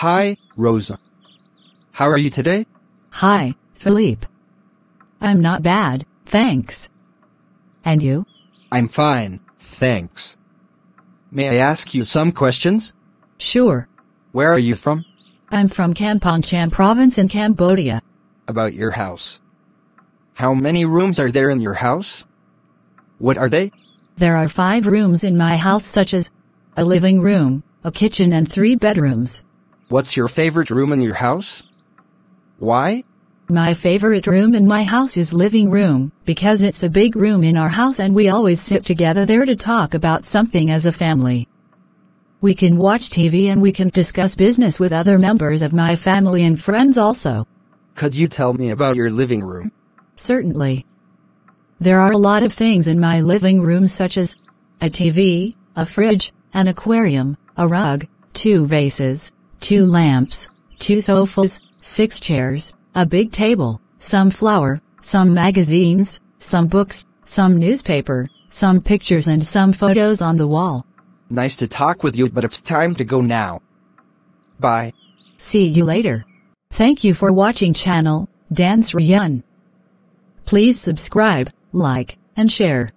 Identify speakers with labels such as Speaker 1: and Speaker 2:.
Speaker 1: Hi, Rosa. How are you today? Hi, Philippe. I'm not bad, thanks. And you? I'm fine, thanks. May I ask you some questions? Sure. Where are you from? I'm from Cham province in Cambodia. About your house. How many rooms are there in your house? What are they? There are five rooms in my house such as a living room, a kitchen and three bedrooms. What's your favorite room in your house? Why? My favorite room in my house is living room, because it's a big room in our house and we always sit together there to talk about something as a family. We can watch TV and we can discuss business with other members of my family and friends also. Could you tell me about your living room? Certainly. There are a lot of things in my living room such as a TV, a fridge, an aquarium, a rug, two vases, two lamps, two sofas, six chairs, a big table, some flour, some magazines, some books, some newspaper, some pictures and some photos on the wall. Nice to talk with you, but it's time to go now. Bye. See you later. Thank you for watching channel, Dance Ryun. Please subscribe, like, and share.